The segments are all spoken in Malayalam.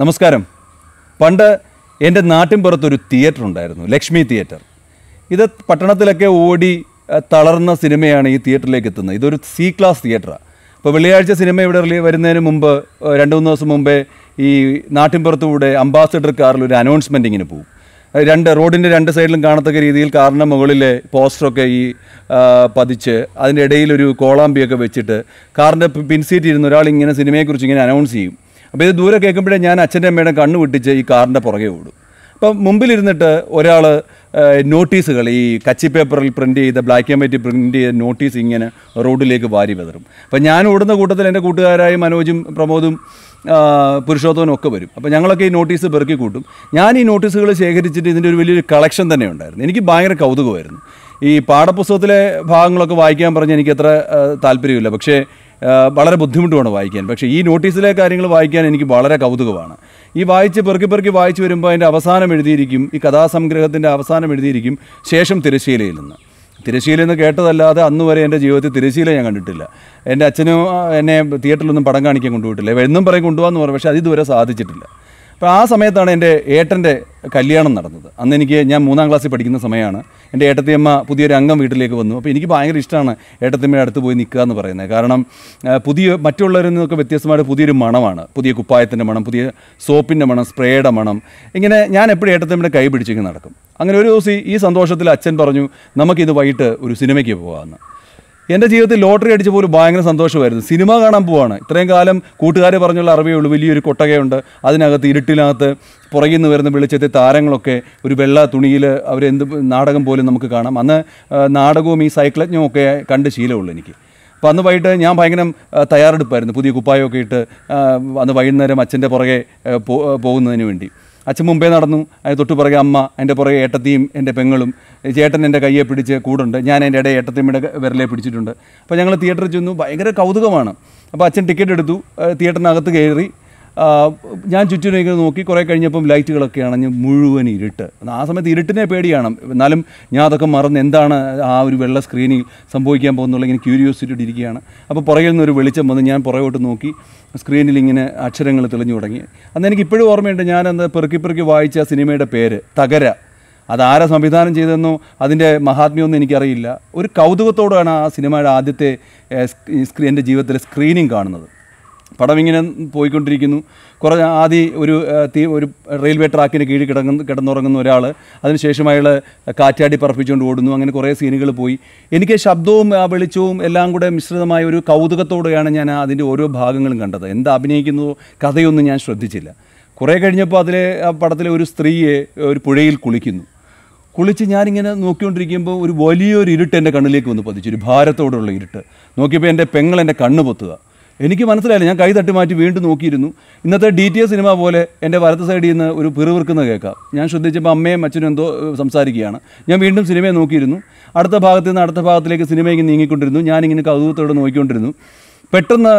നമസ്കാരം പണ്ട് എൻ്റെ നാട്ടിൻ പുറത്തൊരു തിയേറ്റർ ഉണ്ടായിരുന്നു ലക്ഷ്മി തിയേറ്റർ ഇത് പട്ടണത്തിലൊക്കെ ഓടി തളർന്ന സിനിമയാണ് ഈ തിയേറ്ററിലേക്ക് എത്തുന്നത് ഇതൊരു സി ക്ലാസ് തിയേറ്ററാണ് ഇപ്പോൾ വെള്ളിയാഴ്ച സിനിമ ഇവിടെ വരുന്നതിന് മുമ്പ് രണ്ട് മൂന്ന് ദിവസം മുമ്പേ ഈ നാട്ടിൻ പുറത്തുകൂടെ അംബാസഡർ കാറിൽ ഒരു അനൗൺസ്മെൻറ്റിങ്ങിന് പോകും രണ്ട് റോഡിൻ്റെ രണ്ട് സൈഡിലും കാണത്തക്ക രീതിയിൽ കാറിൻ്റെ മുകളിലെ പോസ്റ്ററൊക്കെ ഈ പതിച്ച് അതിൻ്റെ ഇടയിലൊരു കോളാമ്പിയൊക്കെ വെച്ചിട്ട് കാറിൻ്റെ പിൻസീറ്റ് ഇരുന്ന ഒരാൾ ഇങ്ങനെ സിനിമയെക്കുറിച്ച് ഇങ്ങനെ അനൗൺസ് ചെയ്യും അപ്പോൾ ഇത് ദൂരെ കേൾക്കുമ്പോഴേ ഞാൻ അച്ഛൻ്റെ അമ്മയുടെ കണ്ണ് വിട്ടിച്ച് ഈ കാറിൻ്റെ പുറകെ ഓടും അപ്പം മുമ്പിലിരുന്നിട്ട് ഒരാൾ നോട്ടീസുകൾ ഈ കച്ചി പേപ്പറിൽ പ്രിൻറ്റ് ചെയ്ത ബ്ലാക്ക് ആൻഡ് വൈറ്റ് പ്രിൻറ്റ് ചെയ്ത നോട്ടീസ് ഇങ്ങനെ റോഡിലേക്ക് വാരി വിതറും അപ്പം ഞാൻ ഓടുന്ന കൂട്ടത്തിൽ എൻ്റെ കൂട്ടുകാരായ മനോജും പ്രമോദും പുരുഷോത്തവനും ഒക്കെ വരും അപ്പോൾ ഞങ്ങളൊക്കെ ഈ നോട്ടീസ് പെറുക്കി കൂട്ടും ഞാൻ ഈ നോട്ടീസുകൾ ശേഖരിച്ചിട്ട് ഇതിൻ്റെ ഒരു വലിയൊരു കളക്ഷൻ തന്നെ ഉണ്ടായിരുന്നു എനിക്ക് ഭയങ്കര കൗതുകമായിരുന്നു ഈ പാഠപുസ്തകത്തിലെ ഭാഗങ്ങളൊക്കെ വായിക്കാൻ പറഞ്ഞ് എനിക്കത്ര താല്പര്യമില്ല പക്ഷേ വളരെ ബുദ്ധിമുട്ടുമാണ് വായിക്കാൻ പക്ഷേ ഈ നോട്ടീസിലെ കാര്യങ്ങൾ വായിക്കാൻ എനിക്ക് വളരെ കൗതുകമാണ് ഈ വായിച്ച് പെറുക്കി പെറുക്കി വായിച്ചു വരുമ്പോൾ അതിൻ്റെ അവസാനം എഴുതിയിരിക്കും ഈ കഥാസംഗ്രഹത്തിൻ്റെ അവസാനം എഴുതിയിരിക്കും ശേഷം തിരശ്ശീലയിൽ നിന്ന് തിരശ്ശീല എന്ന് കേട്ടതല്ലാതെ അന്ന് വരെ എൻ്റെ ജീവിതത്തിൽ തിരശ്ശീല ഞാൻ കണ്ടിട്ടില്ല എൻ്റെ അച്ഛനും എന്നെ തിയേറ്ററിലൊന്നും പടം കാണിക്കാൻ കൊണ്ടുപോയിട്ടില്ല എന്നും പറയും കൊണ്ടുപോകാമെന്ന് പറഞ്ഞു പക്ഷേ അത് ഇതുവരെ സാധിച്ചിട്ടില്ല അപ്പോൾ ആ സമയത്താണ് എൻ്റെ ഏട്ടൻ്റെ കല്യാണം നടന്നത് അന്ന് എനിക്ക് ഞാൻ മൂന്നാം ക്ലാസ്സിൽ പഠിക്കുന്ന സമയമാണ് എൻ്റെ ഏട്ടത്തിയമ്മ പുതിയൊരു അംഗം വീട്ടിലേക്ക് വന്നു അപ്പോൾ എനിക്ക് ഭയങ്കര ഇഷ്ടമാണ് ഏട്ടത്തിയമ്മയുടെ അടുത്ത് പോയി നിൽക്കുക എന്ന് പറയുന്നത് കാരണം പുതിയ മറ്റുള്ളവരിൽ നിന്നൊക്കെ വ്യത്യസ്തമായിട്ട് പുതിയൊരു മണമാണ് പുതിയ കുപ്പായത്തിൻ്റെ മണം പുതിയ സോപ്പിൻ്റെ മണം സ്പ്രേയുടെ മണം ഇങ്ങനെ ഞാൻ എപ്പോഴും ഏട്ടത്തിയമ്മയുടെ കൈ പിടിച്ചിങ്ങനെ നടക്കും അങ്ങനെ ഒരു ദിവസം ഈ സന്തോഷത്തിൽ അച്ഛൻ പറഞ്ഞു നമുക്കിത് വൈകിട്ട് ഒരു സിനിമയ്ക്ക് പോകാമെന്ന് എൻ്റെ ജീവിതത്തിൽ ലോട്ടറി അടിച്ച പോലും ഭയങ്കര സന്തോഷമായിരുന്നു സിനിമ കാണാൻ പോവാണ് ഇത്രയും കാലം കൂട്ടുകാർ പറഞ്ഞുള്ള അറിവേ ഉള്ളൂ വലിയൊരു കൊട്ടകയുണ്ട് അതിനകത്ത് ഇരുട്ടിനകത്ത് പുറകിൽ നിന്ന് വരുന്ന വെളിച്ചത്തെ താരങ്ങളൊക്കെ ഒരു വെള്ള തുണിയിൽ അവരെന്ത് നാടകം പോലും നമുക്ക് കാണാം അന്ന് നാടകവും ഈ സൈക്ലജ്ഞവും ഒക്കെ കണ്ട് ശീലമുള്ളൂ എനിക്ക് അപ്പോൾ അന്ന് വൈകിട്ട് ഞാൻ ഭയങ്കര തയ്യാറെടുപ്പായിരുന്നു പുതിയ കുപ്പായമൊക്കെ ഇട്ട് അന്ന് വൈകുന്നേരം അച്ഛൻ്റെ പുറകെ പോകുന്നതിന് വേണ്ടി അച്ഛൻ മുമ്പേ നടന്നു അതിന് തൊട്ട് പുറകെ അമ്മ എൻ്റെ പുറകെ ഏട്ടത്തിയും എൻ്റെ പെങ്ങളും ചേട്ടൻ എൻ്റെ കയ്യെ പിടിച്ച് കൂടുണ്ട് ഞാൻ എൻ്റെ ഇടയിൽ ഏട്ടത്തിയമ്മയുടെ വിരലെ പിടിച്ചിട്ടുണ്ട് അപ്പോൾ ഞങ്ങൾ തിയേറ്ററിൽ ചെന്നു ഭയങ്കര കൗതുകമാണ് അപ്പോൾ അച്ഛൻ ടിക്കറ്റ് എടുത്തു തിയേറ്ററിനകത്ത് കയറി ഞാൻ ചുറ്റിനേക്ക് നോക്കി കുറേ കഴിഞ്ഞപ്പം ലൈറ്റുകളൊക്കെ അണഞ്ഞ് മുഴുവൻ ഇരുട്ട് ആ സമയത്ത് ഇരുട്ടിനെ പേടിയാണ് എന്നാലും ഞാൻ അതൊക്കെ മറന്ന് എന്താണ് ആ ഒരു വെള്ള സ്ക്രീനിൽ സംഭവിക്കാൻ പോകുന്നുള്ള ഇങ്ങനെ ക്യൂരിയോസിറ്റിയോട് ഇരിക്കുകയാണ് അപ്പോൾ പുറകിൽ നിന്നൊരു വെളിച്ചം വന്ന് ഞാൻ പുറകോട്ട് നോക്കി സ്ക്രീനിൽ ഇങ്ങനെ അക്ഷരങ്ങൾ തെളിഞ്ഞു തുടങ്ങി അന്ന് എനിക്ക് ഇപ്പോഴും ഓർമ്മയുണ്ട് ഞാൻ അന്ന് പെറുക്കി പെറുക്കി വായിച്ച സിനിമയുടെ പേര് തകര അതാരാ സംവിധാനം ചെയ്തെന്നോ അതിൻ്റെ മഹാത്മ്യമൊന്നും എനിക്കറിയില്ല ഒരു കൗതുകത്തോടാണ് ആ സിനിമയുടെ ആദ്യത്തെ എൻ്റെ ജീവിതത്തിലെ സ്ക്രീനിങ് കാണുന്നത് പടം ഇങ്ങനെ പോയിക്കൊണ്ടിരിക്കുന്നു കുറേ ആദ്യം ഒരു തീ ഒരു റെയിൽവേ ട്രാക്കിന് കീഴിൽ കിടങ്ങുന്ന കിടന്നുറങ്ങുന്ന ഒരാൾ അതിനുശേഷം അയാൾ കാറ്റാടി പറപ്പിച്ചുകൊണ്ട് ഓടുന്നു അങ്ങനെ കുറേ സീനുകൾ പോയി എനിക്ക് ശബ്ദവും ആ വെളിച്ചവും എല്ലാം കൂടെ മിശ്രിതമായ ഒരു കൗതുകത്തോടെയാണ് ഞാൻ അതിൻ്റെ ഓരോ ഭാഗങ്ങളും കണ്ടത് എന്താ അഭിനയിക്കുന്നതോ കഥയൊന്നും ഞാൻ ശ്രദ്ധിച്ചില്ല കുറേ കഴിഞ്ഞപ്പോൾ അതിലെ ആ പടത്തിലെ ഒരു സ്ത്രീയെ ഒരു പുഴയിൽ കുളിക്കുന്നു കുളിച്ച് ഞാനിങ്ങനെ നോക്കിക്കൊണ്ടിരിക്കുമ്പോൾ ഒരു വലിയൊരു ഇരുട്ട് എൻ്റെ കണ്ണിലേക്ക് വന്ന് പതിച്ചു ഒരു ഭാരത്തോടുള്ള ഇരുട്ട് നോക്കിയപ്പോൾ എൻ്റെ പെങ്ങൾ എൻ്റെ കണ്ണ് പൊത്തുക എനിക്ക് മനസ്സിലായില്ല ഞാൻ കൈ തട്ടി മാറ്റി വീണ്ടും നോക്കിയിരുന്നു ഇന്നത്തെ ഡി ടി എ സിനിമ പോലെ എൻ്റെ വലത്ത് സൈഡിൽ നിന്ന് ഒരു പിറുവിർക്കുന്നത് കേൾക്കാം ഞാൻ ശ്രദ്ധിച്ചപ്പോൾ അമ്മയും അച്ഛനും എന്തോ സംസാരിക്കുകയാണ് ഞാൻ വീണ്ടും സിനിമയെ നോക്കിയിരുന്നു അടുത്ത ഭാഗത്ത് നിന്ന് അടുത്ത ഭാഗത്തിലേക്ക് സിനിമ ഇങ്ങനെ നീങ്ങിക്കൊണ്ടിരുന്നു ഞാനിങ്ങനെ കൗതുകത്തോടെ നോക്കിക്കൊണ്ടിരുന്നു പെട്ടെന്ന്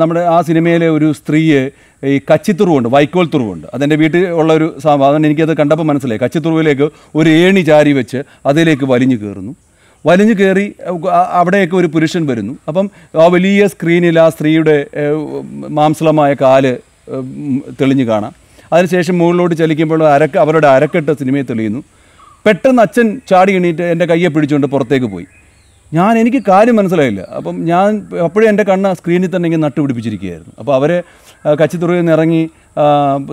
നമ്മുടെ ആ സിനിമയിലെ ഒരു സ്ത്രീയെ ഈ കച്ചിത്തുറുവുണ്ട് വൈക്കോൽ തുറുവുണ്ട് അതെൻ്റെ വീട്ടിൽ ഉള്ള ഒരു സാധനം എനിക്കത് കണ്ടപ്പോൾ മനസ്സിലായി കച്ചിത്തുറുവിലേക്ക് ഒരു ഏണി ചാരി വെച്ച് അതിലേക്ക് വലിഞ്ഞു കയറുന്നു വലിഞ്ഞു കയറി അവിടെയൊക്കെ ഒരു പുരുഷൻ വരുന്നു അപ്പം ആ വലിയ സ്ക്രീനിൽ ആ സ്ത്രീയുടെ മാംസളമായ കാല് തെളിഞ്ഞു കാണാം അതിനുശേഷം മുകളിലോട്ട് ചലിക്കുമ്പോൾ അരക്ക അവരുടെ അരക്കെട്ട് സിനിമയെ തെളിയുന്നു പെട്ടെന്ന് അച്ഛൻ ചാടി എണീറ്റ് എൻ്റെ കയ്യെ പിടിച്ചുകൊണ്ട് പുറത്തേക്ക് പോയി ഞാൻ എനിക്ക് കാര്യം മനസ്സിലായില്ല അപ്പം ഞാൻ അപ്പോഴേ എൻ്റെ കണ്ണ് സ്ക്രീനിൽ തന്നെ ഇങ്ങനെ നട്ടുപിടിപ്പിച്ചിരിക്കുകയായിരുന്നു അപ്പോൾ അവരെ കച്ചിത്തുറയിൽ നിന്ന് ഇറങ്ങി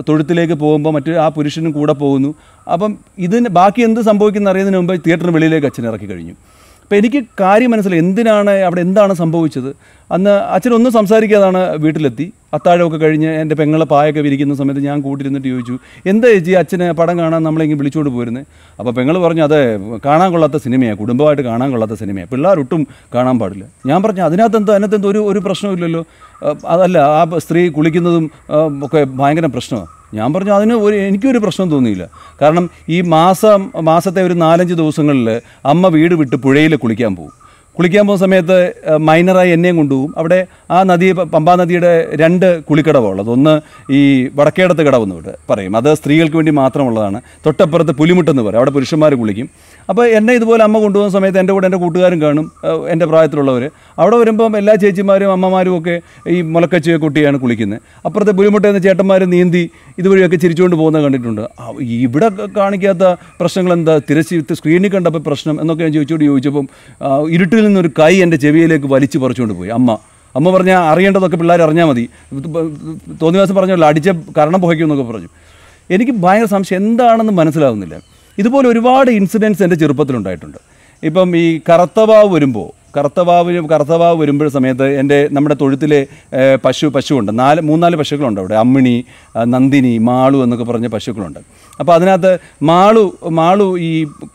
തൊഴുത്തിലേക്ക് പോകുമ്പോൾ മറ്റു ആ പുരുഷനും കൂടെ പോകുന്നു അപ്പം ഇതിന് ബാക്കി എന്ത് സംഭവിക്കുന്ന അറിയുന്നതിന് മുമ്പ് തിയേറ്ററിന് വെളിയിലേക്ക് അച്ഛൻ ഇറക്കി കഴിഞ്ഞു അപ്പോൾ എനിക്ക് കാര്യം മനസ്സിലായി എന്തിനാണ് അവിടെ എന്താണ് സംഭവിച്ചത് അന്ന് അച്ഛനൊന്നും സംസാരിക്കാതാണ് വീട്ടിലെത്തി അത്താഴമൊക്കെ കഴിഞ്ഞ് എൻ്റെ പെങ്ങളെ പായൊക്കെ വിരിക്കുന്ന സമയത്ത് ഞാൻ കൂട്ടിരുന്നിട്ട് ചോദിച്ചു എന്താ ചേച്ചി അച്ഛന് പടം കാണാൻ നമ്മളെങ്കിൽ വിളിച്ചുകൊണ്ട് പോരുന്നത് അപ്പോൾ പെങ്ങൾ പറഞ്ഞു അത് കാണാൻ കൊള്ളാത്ത സിനിമയാണ് കുടുംബമായിട്ട് കാണാൻ കൊള്ളാത്ത സിനിമയാണ് പിള്ളേരൊട്ടും കാണാൻ പാടില്ല ഞാൻ പറഞ്ഞു അതിനകത്ത് എന്തോ അതിനകത്ത് എന്തോ ഒരു ഒരു പ്രശ്നമില്ലല്ലോ അതല്ല ആ സ്ത്രീ കുളിക്കുന്നതും ഒക്കെ ഭയങ്കര പ്രശ്നമാണ് ഞാൻ പറഞ്ഞു അതിന് ഒരു എനിക്കൊരു പ്രശ്നം തോന്നിയില്ല കാരണം ഈ മാസം മാസത്തെ ഒരു നാലഞ്ച് ദിവസങ്ങളിൽ അമ്മ വീട് വിട്ട് പുഴയിൽ കുളിക്കാൻ പോകും കുളിക്കാൻ പോകുന്ന സമയത്ത് മൈനറായി എന്നെയും കൊണ്ടുപോകും അവിടെ ആ നദി പമ്പാ നദിയുടെ രണ്ട് കുളിക്കടവുള്ളത് ഒന്ന് ഈ വടക്കേടത്ത് കടവെന്ന് എന്ന് പറയും അത് സ്ത്രീകൾക്ക് വേണ്ടി മാത്രമുള്ളതാണ് തൊട്ടപ്പുറത്ത് പുലിമുട്ടെന്ന് പറയും അവിടെ പുരുഷന്മാർ കുളിക്കും അപ്പോൾ എന്നെ ഇതുപോലെ അമ്മ കൊണ്ടുപോകുന്ന സമയത്ത് എൻ്റെ കൂടെ എൻ്റെ കൂട്ടുകാരും കാണും എൻ്റെ പ്രായത്തിലുള്ളവർ അവിടെ വരുമ്പം എല്ലാ ചേച്ചിമാരും അമ്മമാരും ഒക്കെ ഈ മുലക്കച്ചുവെ കുട്ടിയാണ് കുളിക്കുന്നത് അപ്പുറത്തെ എന്ന ചേട്ടന്മാർ നീന്തി ഇതുവഴിയൊക്കെ ചിരിച്ചുകൊണ്ട് പോകുന്നത് കണ്ടിട്ടുണ്ട് ഇവിടെ കാണിക്കാത്ത പ്രശ്നങ്ങൾ എന്താ തിരശ്ശി സ്ക്രീനിൽ കണ്ടപ്പോൾ പ്രശ്നം എന്നൊക്കെ ഞാൻ ചോദിച്ചോട് ചോദിച്ചപ്പം ഇരുട്ടിൽ നിന്നൊരു കൈ എൻ്റെ ചെവിയിലേക്ക് വലിച്ചു പറിച്ചുകൊണ്ട് പോയി അമ്മ അമ്മ പറഞ്ഞാൽ അറിയേണ്ടതൊക്കെ പിള്ളേർ അറിഞ്ഞാൽ മതി തോന്നിവാസം പറഞ്ഞല്ലോ അടിച്ച കാരണം പുകയ്ക്കും എന്നൊക്കെ പറഞ്ഞു എനിക്ക് ഭയങ്കര സംശയം എന്താണെന്ന് മനസ്സിലാവുന്നില്ല ഇതുപോലെ ഒരുപാട് ഇൻസിഡൻസ് എൻ്റെ ചെറുപ്പത്തിലുണ്ടായിട്ടുണ്ട് ഇപ്പം ഈ കറുത്തവാവ് വരുമ്പോൾ കറുത്തവാവിന് കറുത്തവാവ് വരുമ്പോൾ സമയത്ത് എൻ്റെ നമ്മുടെ തൊഴുത്തിലെ പശു പശുവുണ്ട് നാല് മൂന്നാല് പശുക്കളുണ്ട് അവിടെ അമ്മിണി നന്ദിനി മാളു എന്നൊക്കെ പറഞ്ഞ പശുക്കളുണ്ട് അപ്പോൾ അതിനകത്ത് മാളു മാളു ഈ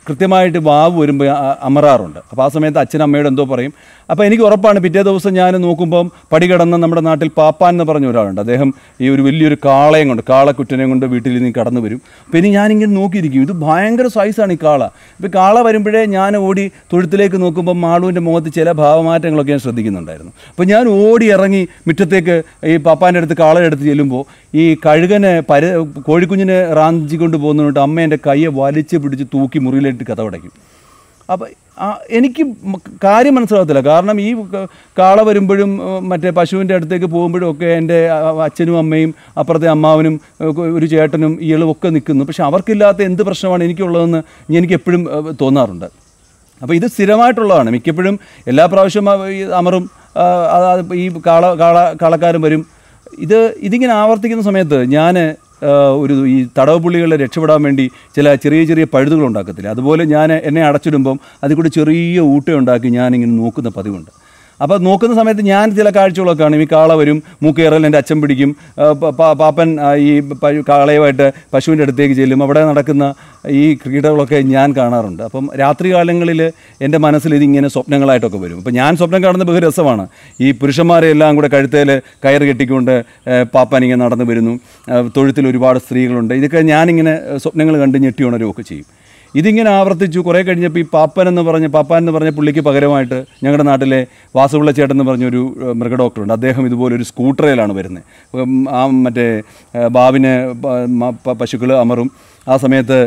കൃത്യമായിട്ട് വാവ് വരുമ്പോൾ അമറാറുണ്ട് അപ്പോൾ ആ സമയത്ത് അച്ഛനും അമ്മയോട് എന്തോ പറയും അപ്പോൾ എനിക്ക് ഉറപ്പാണ് പിറ്റേ ദിവസം ഞാൻ നോക്കുമ്പം പടി കിടന്ന നമ്മുടെ നാട്ടിൽ പാപ്പാൻ എന്ന് പറഞ്ഞ ഒരാളുണ്ട് അദ്ദേഹം ഈ ഒരു വലിയൊരു കാളയും കൊണ്ട് കാളക്കുറ്റനെയും കൊണ്ട് വീട്ടിൽ നിന്ന് കടന്നു വരും അപ്പോൾ ഇനി ഞാനിങ്ങനെ നോക്കിയിരിക്കും ഇത് ഭയങ്കര സൈസാണ് ഈ കാള ഇപ്പോൾ കാള വരുമ്പോഴേ ഞാൻ ഓടി തൊഴുത്തിലേക്ക് നോക്കുമ്പോൾ മാളുവിൻ്റെ മുഖത്ത് അതിനകത്ത് ചില ഭാവമാറ്റങ്ങളൊക്കെ ഞാൻ ശ്രദ്ധിക്കുന്നുണ്ടായിരുന്നു അപ്പോൾ ഞാൻ ഓടി ഇറങ്ങി മുറ്റത്തേക്ക് ഈ പാപ്പാൻ്റെ അടുത്ത് കാളെ എടുത്ത് ചെല്ലുമ്പോൾ ഈ കഴുകനെ പര കോഴിക്കുഞ്ഞിനെ റാഞ്ചി കൊണ്ട് പോകുന്നതുകൊണ്ട് അമ്മ എൻ്റെ കയ്യെ വലിച്ച് പിടിച്ച് തൂക്കി മുറിയിലിട്ട് കഥ പടയ്ക്കും അപ്പം എനിക്ക് കാര്യം മനസ്സിലാകത്തില്ല കാരണം ഈ കാള വരുമ്പോഴും മറ്റേ പശുവിൻ്റെ അടുത്തേക്ക് പോകുമ്പോഴും ഒക്കെ എൻ്റെ അച്ഛനും അമ്മയും അപ്പുറത്തെ അമ്മാവനും ഒരു ചേട്ടനും ഇയളും ഒക്കെ നിൽക്കുന്നു പക്ഷെ അവർക്കില്ലാത്ത എന്ത് പ്രശ്നമാണ് എനിക്കുള്ളതെന്ന് എനിക്ക് എപ്പോഴും തോന്നാറുണ്ട് അപ്പോൾ ഇത് സ്ഥിരമായിട്ടുള്ളതാണ് മിക്കപ്പോഴും എല്ലാ പ്രാവശ്യവും അമറും ഈ കാള കാള കാളക്കാരും വരും ഇത് ഇതിങ്ങനെ ആവർത്തിക്കുന്ന സമയത്ത് ഞാൻ ഒരു ഈ തടവ് പുള്ളികളെ രക്ഷപ്പെടാൻ വേണ്ടി ചില ചെറിയ ചെറിയ പഴുതുകൾ ഉണ്ടാക്കത്തില്ല അതുപോലെ ഞാൻ എന്നെ അടച്ചിടുമ്പം അതിൽ കൂടി ചെറിയ ഊട്ട ഉണ്ടാക്കി ഞാനിങ്ങനെ നോക്കുന്ന പതിവുണ്ട് അപ്പോൾ നോക്കുന്ന സമയത്ത് ഞാൻ ചില കാഴ്ചകളൊക്കെ കാണും ഈ കാള വരും മൂക്കേറൽ എൻ്റെ അച്ഛൻ പിടിക്കും പാപ്പൻ ഈ കാളയുമായിട്ട് പശുവിൻ്റെ അടുത്തേക്ക് ചെല്ലും അവിടെ നടക്കുന്ന ഈ ക്രീഡകളൊക്കെ ഞാൻ കാണാറുണ്ട് അപ്പം രാത്രികാലങ്ങളിൽ എൻ്റെ മനസ്സിൽ ഇതിങ്ങനെ സ്വപ്നങ്ങളായിട്ടൊക്കെ വരും അപ്പം ഞാൻ സ്വപ്നം കാണുന്ന രസമാണ് ഈ പുരുഷന്മാരെ എല്ലാം കൂടെ കഴുത്തേൽ കയർ കെട്ടിക്കൊണ്ട് പാപ്പൻ ഇങ്ങനെ നടന്നു വരുന്നു തൊഴുത്തിൽ ഒരുപാട് സ്ത്രീകളുണ്ട് ഇതൊക്കെ ഞാനിങ്ങനെ സ്വപ്നങ്ങൾ കണ്ട് ഞെട്ടി ഉണരുകയൊക്കെ ചെയ്യും ഇതിങ്ങനെ ആവർത്തിച്ചു കുറേ കഴിഞ്ഞപ്പോൾ ഈ പാപ്പൻ എന്ന് പറഞ്ഞ പാപ്പൻ എന്ന് പറഞ്ഞ പുള്ളിക്ക് പകരമായിട്ട് ഞങ്ങളുടെ നാട്ടിലെ വാസുപിള്ള ചേട്ടൻ എന്ന് പറഞ്ഞൊരു മൃഗഡോക്ടറുണ്ട് അദ്ദേഹം ഇതുപോലൊരു സ്കൂട്ടറിലാണ് വരുന്നത് ആ മറ്റേ ബാബിനെ പശുക്കൾ അമറും ആ സമയത്ത്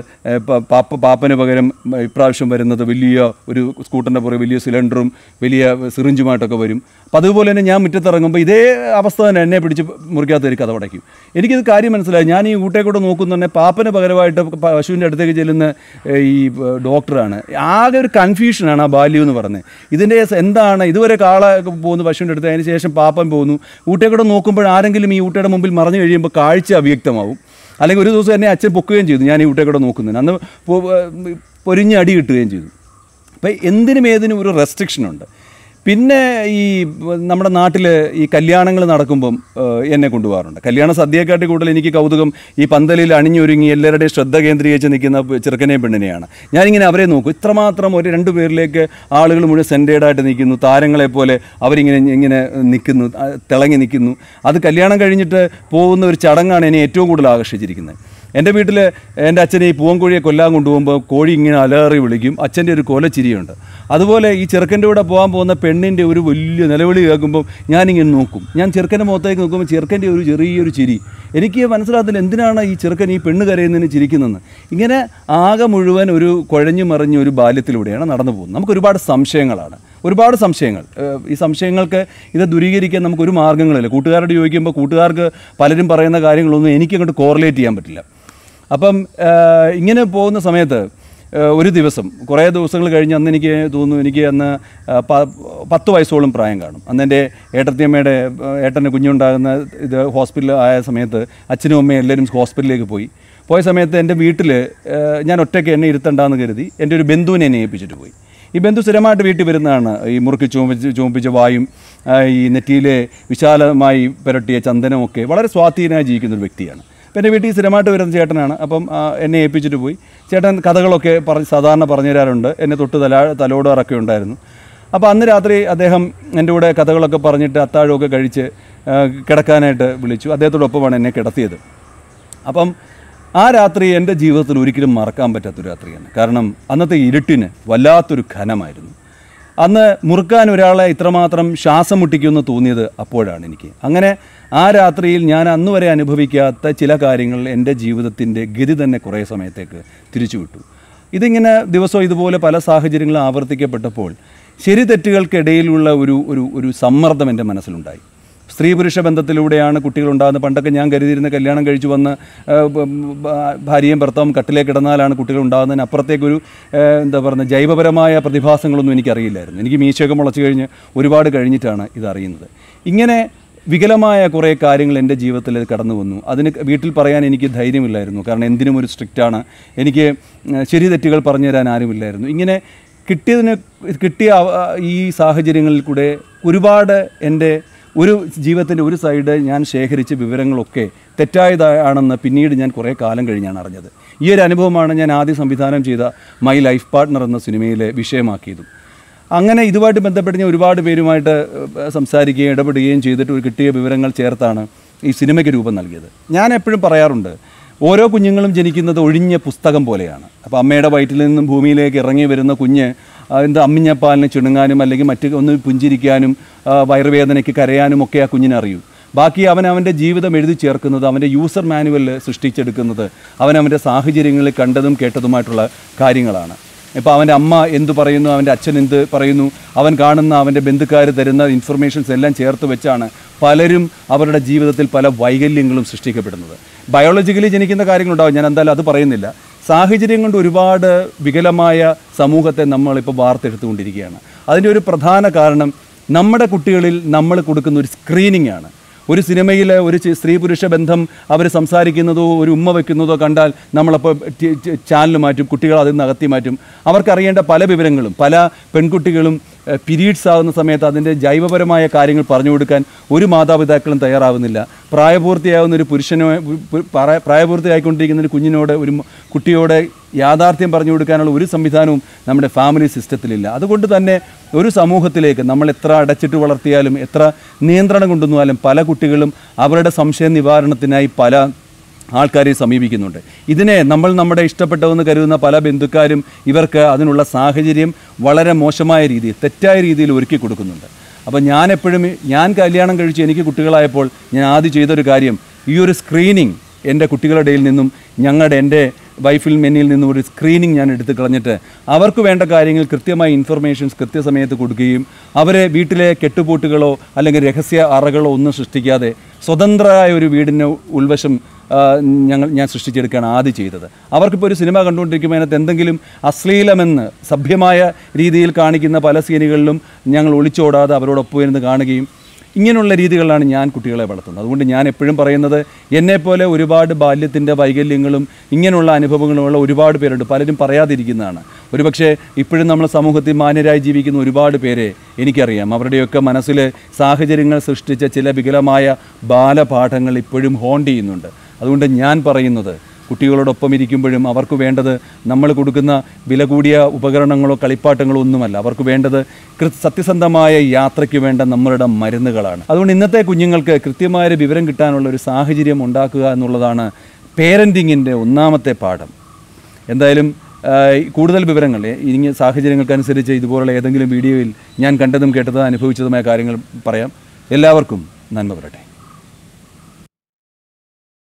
പാപ്പ പാപ്പന് പകരം ഇപ്രാവശ്യം വരുന്നത് വലിയ ഒരു സ്കൂട്ടറിൻ്റെ പുറകെ വലിയ സിലിണ്ടറും വലിയ സിറിഞ്ചുമായിട്ടൊക്കെ വരും അപ്പം അതുപോലെ തന്നെ ഞാൻ മുറ്റത്തിറങ്ങുമ്പോൾ ഇതേ അവസ്ഥ തന്നെ എന്നെ പിടിച്ച് മുറിക്കാത്ത ഒരു കഥ പടയ്ക്കും എനിക്കിത് കാര്യം മനസ്സിലായി ഞാൻ ഈ ഊട്ടേക്കൂടെ നോക്കുന്ന തന്നെ പാപ്പന് പകരമായിട്ട് പശുവിൻ്റെ അടുത്തേക്ക് ചെല്ലുന്ന ഈ ഡോക്ടറാണ് ആകെ ഒരു കൺഫ്യൂഷനാണ് ആ ബാല്യം എന്ന് പറഞ്ഞത് ഇതിൻ്റെ എന്താണ് ഇതുവരെ കാള പോകുന്നു പശുവിൻ്റെ അടുത്ത് അതിന് ശേഷം പാപ്പൻ പോകുന്നു ഊട്ടേക്കൂടെ നോക്കുമ്പോൾ ആരെങ്കിലും ഈ ഊട്ടയുടെ മുമ്പിൽ മറഞ്ഞു കഴിയുമ്പോൾ കാഴ്ച അവ്യക്തമാവും അല്ലെങ്കിൽ ഒരു ദിവസം എന്നെ അച്ഛൻ പൊക്കുകയും ചെയ്തു ഞാൻ ഇവിടെ നോക്കുന്നതിന് അന്ന് പൊരിഞ്ഞ് അടി കിട്ടുകയും ചെയ്തു അപ്പോൾ എന്തിനും ഏതിനും ഒരു റെസ്ട്രിക്ഷനുണ്ട് പിന്നെ ഈ നമ്മുടെ നാട്ടിൽ ഈ കല്യാണങ്ങൾ നടക്കുമ്പം എന്നെ കൊണ്ടുപോകാറുണ്ട് കല്യാണ സദ്യയെക്കാട്ടി കൂടുതൽ എനിക്ക് കൗതുകം ഈ പന്തലിൽ അണിഞ്ഞൊരുങ്ങി എല്ലാവരുടെയും ശ്രദ്ധ കേന്ദ്രീകരിച്ച് നിൽക്കുന്ന ചെറുക്കനെയും പെണ്ണിനെയാണ് ഞാനിങ്ങനെ അവരെ നോക്കും ഇത്രമാത്രം ഒരു രണ്ട് പേരിലേക്ക് ആളുകൾ മുഴുവൻ സെൻറ്റേഡായിട്ട് നിൽക്കുന്നു താരങ്ങളെ പോലെ അവരിങ്ങനെ ഇങ്ങനെ നിൽക്കുന്നു തിളങ്ങി നിൽക്കുന്നു അത് കല്യാണം കഴിഞ്ഞിട്ട് പോകുന്ന ഒരു ചടങ്ങാണ് എന്നെ ഏറ്റവും കൂടുതൽ ആകർഷിച്ചിരിക്കുന്നത് എൻ്റെ വീട്ടിൽ എൻ്റെ അച്ഛനെ ഈ പൂവൻകോഴിയെ കൊല്ലാൻ കൊണ്ടുപോകുമ്പോൾ കോഴി ഇങ്ങനെ അലേറി വിളിക്കും അച്ഛൻ്റെ ഒരു കൊലച്ചിരിയുണ്ട് അതുപോലെ ഈ ചെറുക്കൻ്റെ കൂടെ പോകാൻ പോകുന്ന പെണ്ണിൻ്റെ ഒരു വലിയ നിലവിളി കേൾക്കുമ്പോൾ ഞാനിങ്ങനെ നോക്കും ഞാൻ ചെറുക്കൻ്റെ മുഖത്തേക്ക് നോക്കുമ്പോൾ ചെറുക്കൻ്റെ ഒരു ചെറിയൊരു ചിരി എനിക്ക് മനസ്സിലാകത്തില്ല എന്തിനാണ് ഈ ചെറുക്കൻ ഈ പെണ്ണ് കരയുന്നതിന് ചിരിക്കുന്നതെന്ന് ഇങ്ങനെ ആകെ മുഴുവൻ ഒരു കുഴഞ്ഞു മറിഞ്ഞ ഒരു ബാല്യത്തിലൂടെയാണ് നടന്നു പോകുന്നത് നമുക്ക് ഒരുപാട് സംശയങ്ങളാണ് ഒരുപാട് സംശയങ്ങൾ ഈ സംശയങ്ങൾക്ക് ഇത് ദുരീകരിക്കാൻ നമുക്ക് ഒരു മാർഗ്ഗങ്ങളില്ല കൂട്ടുകാരോട് ചോദിക്കുമ്പോൾ കൂട്ടുകാർക്ക് പലരും പറയുന്ന കാര്യങ്ങളൊന്നും എനിക്ക് അങ്ങോട്ട് കോറിലേറ്റ് ചെയ്യാൻ പറ്റില്ല അപ്പം ഇങ്ങനെ പോകുന്ന സമയത്ത് ഒരു ദിവസം കുറേ ദിവസങ്ങൾ കഴിഞ്ഞ് അന്ന് എനിക്ക് തോന്നുന്നു എനിക്ക് അന്ന് പത്ത് വയസ്സോളം പ്രായം കാണും അന്ന് എൻ്റെ ഏട്ടത്തിയമ്മയുടെ ഏട്ടൻ്റെ കുഞ്ഞുണ്ടാകുന്ന ഇത് ഹോസ്പിറ്റൽ ആയ സമയത്ത് അച്ഛനും അമ്മയും എല്ലാവരും ഹോസ്പിറ്റലിലേക്ക് പോയി പോയ സമയത്ത് എൻ്റെ വീട്ടിൽ ഞാൻ ഒറ്റയ്ക്ക് എന്നെ ഇരുത്തണ്ടെന്ന് കരുതി എൻ്റെ ഒരു ബന്ധുവിനെ എന്നെ ഏൽപ്പിച്ചിട്ട് പോയി ഈ ബന്ധു സ്ഥിരമായിട്ട് വീട്ടിൽ വരുന്നതാണ് ഈ മുറുക്കി ചുമപ്പിച്ച് ചുമപ്പിച്ച വായും ഈ നെറ്റിയിലെ വിശാലമായി പുരട്ടിയ ചന്ദനമൊക്കെ വളരെ സ്വാധീനമായി ജീവിക്കുന്ന ഒരു വ്യക്തിയാണ് എൻ്റെ വീട്ടിൽ സ്ഥിരമായിട്ട് വരുന്ന ചേട്ടനാണ് അപ്പം എന്നെ ഏൽപ്പിച്ചിട്ട് പോയി ചേട്ടൻ കഥകളൊക്കെ പറഞ്ഞ് സാധാരണ പറഞ്ഞു തരാറുണ്ട് എന്നെ തൊട്ട് തല തലോടാറൊക്കെ ഉണ്ടായിരുന്നു അപ്പോൾ അന്ന് രാത്രി അദ്ദേഹം എൻ്റെ കൂടെ കഥകളൊക്കെ പറഞ്ഞിട്ട് അത്താഴമൊക്കെ കഴിച്ച് കിടക്കാനായിട്ട് വിളിച്ചു അദ്ദേഹത്തോടൊപ്പമാണ് എന്നെ കിടത്തിയത് അപ്പം ആ രാത്രി എൻ്റെ ജീവിതത്തിൽ ഒരിക്കലും മറക്കാൻ പറ്റാത്തൊരു രാത്രിയാണ് കാരണം അന്നത്തെ ഇരുട്ടിന് വല്ലാത്തൊരു ഘനമായിരുന്നു അന്ന് മുറുക്കാൻ ഒരാളെ ഇത്രമാത്രം ശ്വാസം മുട്ടിക്കുമെന്ന് തോന്നിയത് അപ്പോഴാണ് എനിക്ക് അങ്ങനെ ആ രാത്രിയിൽ ഞാൻ അന്ന് വരെ അനുഭവിക്കാത്ത ചില കാര്യങ്ങൾ എൻ്റെ ജീവിതത്തിൻ്റെ ഗതി തന്നെ കുറേ സമയത്തേക്ക് തിരിച്ചുവിട്ടു ഇതിങ്ങനെ ദിവസവും ഇതുപോലെ പല സാഹചര്യങ്ങളും ആവർത്തിക്കപ്പെട്ടപ്പോൾ ശരി തെറ്റുകൾക്കിടയിലുള്ള ഒരു ഒരു ഒരു സമ്മർദ്ദം എൻ്റെ മനസ്സിലുണ്ടായി സ്ത്രീ പുരുഷ ബന്ധത്തിലൂടെയാണ് കുട്ടികളുണ്ടാകുന്നത് പണ്ടൊക്കെ ഞാൻ കരുതിയിരുന്ന കല്യാണം കഴിച്ചു വന്ന് ഭാര്യയും ഭർത്താവും കട്ടിലേക്ക് കിടന്നാലാണ് കുട്ടികൾ ഉണ്ടാകുന്നതിന് അപ്പുറത്തേക്കൊരു എന്താ പറയുക ജൈവപരമായ പ്രതിഭാസങ്ങളൊന്നും എനിക്കറിയില്ലായിരുന്നു എനിക്ക് മീശയൊക്കെ മുളച്ചു കഴിഞ്ഞ് ഒരുപാട് കഴിഞ്ഞിട്ടാണ് ഇതറിയുന്നത് ഇങ്ങനെ വികലമായ കുറേ കാര്യങ്ങൾ എൻ്റെ ജീവിതത്തിൽ കടന്നു വന്നു അതിന് വീട്ടിൽ പറയാൻ എനിക്ക് ധൈര്യമില്ലായിരുന്നു കാരണം എന്തിനും ഒരു സ്ട്രിക്റ്റാണ് എനിക്ക് ശരി തെറ്റുകൾ പറഞ്ഞു തരാൻ ആരുമില്ലായിരുന്നു ഇങ്ങനെ കിട്ടിയതിന് കിട്ടിയ ഈ സാഹചര്യങ്ങളിൽ കൂടെ ഒരുപാട് എൻ്റെ ഒരു ജീവിതത്തിൻ്റെ ഒരു സൈഡ് ഞാൻ ശേഖരിച്ച വിവരങ്ങളൊക്കെ തെറ്റായതാണെന്ന് പിന്നീട് ഞാൻ കുറേ കാലം കഴിഞ്ഞാണ് അറിഞ്ഞത് ഈ ഒരു അനുഭവമാണ് ഞാൻ ആദ്യം സംവിധാനം ചെയ്ത മൈ ലൈഫ് പാർട്ട്ണർ എന്ന സിനിമയിലെ വിഷയമാക്കിയതും അങ്ങനെ ഇതുമായിട്ട് ബന്ധപ്പെട്ട് ഞാൻ ഒരുപാട് പേരുമായിട്ട് സംസാരിക്കുകയും ഇടപെടുകയും ചെയ്തിട്ട് ഒരു കിട്ടിയ വിവരങ്ങൾ ചേർത്താണ് ഈ സിനിമയ്ക്ക് രൂപം നൽകിയത് ഞാൻ എപ്പോഴും പറയാറുണ്ട് ഓരോ കുഞ്ഞുങ്ങളും ജനിക്കുന്നത് ഒഴിഞ്ഞ പുസ്തകം പോലെയാണ് അപ്പോൾ അമ്മയുടെ വയറ്റിൽ നിന്നും ഭൂമിയിലേക്ക് ഇറങ്ങി വരുന്ന കുഞ്ഞ് എന്ത് അമ്മിഞ്ഞപ്പാലിന് ചുണുങ്ങാനും അല്ലെങ്കിൽ മറ്റ് ഒന്ന് പുഞ്ചിരിക്കാനും വയറുവേദനയ്ക്ക് കരയാനും ഒക്കെ ആ കുഞ്ഞിനറിയൂ ബാക്കി അവൻ അവൻ്റെ ജീവിതം എഴുതി ചേർക്കുന്നത് അവൻ്റെ യൂസർ മാനുവൽ സൃഷ്ടിച്ചെടുക്കുന്നത് അവൻ അവൻ്റെ സാഹചര്യങ്ങളിൽ കണ്ടതും കേട്ടതുമായിട്ടുള്ള കാര്യങ്ങളാണ് ഇപ്പോൾ അവൻ്റെ അമ്മ എന്ത് പറയുന്നു അവൻ്റെ അച്ഛൻ എന്ത് പറയുന്നു അവൻ കാണുന്ന അവൻ്റെ ബന്ധുക്കാർ തരുന്ന ഇൻഫർമേഷൻസ് എല്ലാം ചേർത്ത് വെച്ചാണ് പലരും അവരുടെ ജീവിതത്തിൽ പല വൈകല്യങ്ങളും സൃഷ്ടിക്കപ്പെടുന്നത് ബയോളജിക്കലി ജനിക്കുന്ന കാര്യങ്ങളുണ്ടാവും ഞാൻ എന്തായാലും അത് പറയുന്നില്ല സാഹചര്യം കൊണ്ട് ഒരുപാട് വികലമായ സമൂഹത്തെ നമ്മളിപ്പോൾ വാർത്തെടുത്തുകൊണ്ടിരിക്കുകയാണ് അതിൻ്റെ ഒരു പ്രധാന കാരണം നമ്മുടെ കുട്ടികളിൽ നമ്മൾ കൊടുക്കുന്ന ഒരു സ്ക്രീനിങ് ആണ് ഒരു സിനിമയിലെ ഒരു സ്ത്രീ പുരുഷ ബന്ധം അവർ സംസാരിക്കുന്നതോ ഒരു ഉമ്മ വയ്ക്കുന്നതോ കണ്ടാൽ നമ്മളപ്പോൾ ചാനൽ മാറ്റും കുട്ടികൾ അതിൽ നിന്ന് അകത്തി മാറ്റും അവർക്കറിയേണ്ട പല വിവരങ്ങളും പല പെൺകുട്ടികളും പീരീഡ്സ് ആവുന്ന സമയത്ത് അതിൻ്റെ ജൈവപരമായ കാര്യങ്ങൾ പറഞ്ഞു കൊടുക്കാൻ ഒരു മാതാപിതാക്കളും തയ്യാറാവുന്നില്ല പ്രായപൂർത്തിയാവുന്ന ഒരു പുരുഷനോ പ്രായപൂർത്തിയായിക്കൊണ്ടിരിക്കുന്ന ഒരു കുഞ്ഞിനോട് ഒരു കുട്ടിയോട് യാഥാർത്ഥ്യം പറഞ്ഞു കൊടുക്കാനുള്ള ഒരു സംവിധാനവും നമ്മുടെ ഫാമിലി സിസ്റ്റത്തിലില്ല അതുകൊണ്ട് തന്നെ ഒരു സമൂഹത്തിലേക്ക് നമ്മൾ എത്ര അടച്ചിട്ട് വളർത്തിയാലും എത്ര നിയന്ത്രണം കൊണ്ടുവന്നാലും പല കുട്ടികളും അവരുടെ സംശയ നിവാരണത്തിനായി പല ആൾക്കാരെ സമീപിക്കുന്നുണ്ട് ഇതിനെ നമ്മൾ നമ്മുടെ ഇഷ്ടപ്പെട്ടതെന്ന് കരുതുന്ന പല ബന്ധുക്കാരും ഇവർക്ക് അതിനുള്ള സാഹചര്യം വളരെ മോശമായ രീതിയിൽ തെറ്റായ രീതിയിൽ ഒരുക്കി കൊടുക്കുന്നുണ്ട് അപ്പോൾ ഞാൻ എപ്പോഴും ഞാൻ കല്യാണം കഴിച്ച് എനിക്ക് കുട്ടികളായപ്പോൾ ഞാൻ ആദ്യം ചെയ്തൊരു കാര്യം ഈ ഒരു സ്ക്രീനിങ് എൻ്റെ കുട്ടികളുടെ നിന്നും ഞങ്ങളുടെ എൻ്റെ വൈഫിൽ മെന്നിൽ നിന്നും ഒരു സ്ക്രീനിങ് ഞാൻ എടുത്ത് കളഞ്ഞിട്ട് അവർക്ക് വേണ്ട കാര്യങ്ങൾ കൃത്യമായ ഇൻഫർമേഷൻസ് കൃത്യസമയത്ത് കൊടുക്കുകയും അവരെ വീട്ടിലെ കെട്ടുപൂട്ടുകളോ അല്ലെങ്കിൽ രഹസ്യ അറകളോ ഒന്നും സൃഷ്ടിക്കാതെ സ്വതന്ത്രമായ ഒരു വീടിൻ്റെ ഉൾവശം ഞങ്ങൾ ഞാൻ സൃഷ്ടിച്ചെടുക്കുകയാണ് ആദ്യം ചെയ്തത് അവർക്കിപ്പോൾ ഒരു സിനിമ കണ്ടുകൊണ്ടിരിക്കുമ്പോൾ അതിനകത്ത് എന്തെങ്കിലും അശ്ലീലമെന്ന് സഭ്യമായ രീതിയിൽ കാണിക്കുന്ന പല സീനുകളിലും ഞങ്ങൾ ഒളിച്ചോടാതെ അവരോടൊപ്പം ഇരുന്ന് കാണുകയും ഇങ്ങനെയുള്ള രീതികളിലാണ് ഞാൻ കുട്ടികളെ വളർത്തുന്നത് അതുകൊണ്ട് ഞാൻ എപ്പോഴും പറയുന്നത് എന്നെപ്പോലെ ഒരുപാട് ബാല്യത്തിൻ്റെ വൈകല്യങ്ങളും ഇങ്ങനെയുള്ള അനുഭവങ്ങളുമുള്ള ഒരുപാട് പേരുണ്ട് പലരും പറയാതിരിക്കുന്നതാണ് ഒരുപക്ഷെ ഇപ്പോഴും നമ്മൾ സമൂഹത്തിൽ മാന്യരായി ജീവിക്കുന്ന ഒരുപാട് പേരെ എനിക്കറിയാം അവരുടെയൊക്കെ മനസ്സിൽ സാഹചര്യങ്ങൾ സൃഷ്ടിച്ച ചില വികലമായ ബാലപാഠങ്ങൾ ഇപ്പോഴും ഹോണ്ട് ചെയ്യുന്നുണ്ട് അതുകൊണ്ട് ഞാൻ പറയുന്നത് കുട്ടികളോടൊപ്പം ഇരിക്കുമ്പോഴും അവർക്ക് വേണ്ടത് നമ്മൾ കൊടുക്കുന്ന വില കൂടിയ ഉപകരണങ്ങളോ കളിപ്പാട്ടങ്ങളോ ഒന്നുമല്ല അവർക്ക് വേണ്ടത് സത്യസന്ധമായ യാത്രയ്ക്ക് വേണ്ട നമ്മളുടെ മരുന്നുകളാണ് അതുകൊണ്ട് ഇന്നത്തെ കുഞ്ഞുങ്ങൾക്ക് കൃത്യമായ വിവരം കിട്ടാനുള്ള ഒരു സാഹചര്യം ഉണ്ടാക്കുക എന്നുള്ളതാണ് പേരൻറ്റിങ്ങിൻ്റെ ഒന്നാമത്തെ പാഠം എന്തായാലും കൂടുതൽ വിവരങ്ങൾ ഇനി സാഹചര്യങ്ങൾക്കനുസരിച്ച് ഇതുപോലുള്ള ഏതെങ്കിലും വീഡിയോയിൽ ഞാൻ കണ്ടതും കേട്ടതും അനുഭവിച്ചതുമായ കാര്യങ്ങൾ പറയാം എല്ലാവർക്കും നന്മ പറയട്ടെ